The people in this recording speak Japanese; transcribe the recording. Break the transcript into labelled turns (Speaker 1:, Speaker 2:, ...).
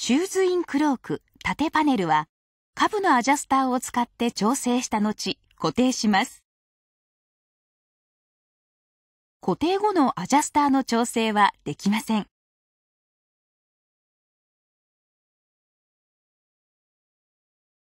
Speaker 1: シューズインクローク縦パネルは下部のアジャスターを使って調整した後固定します。固定後のアジャスターの調整はできません。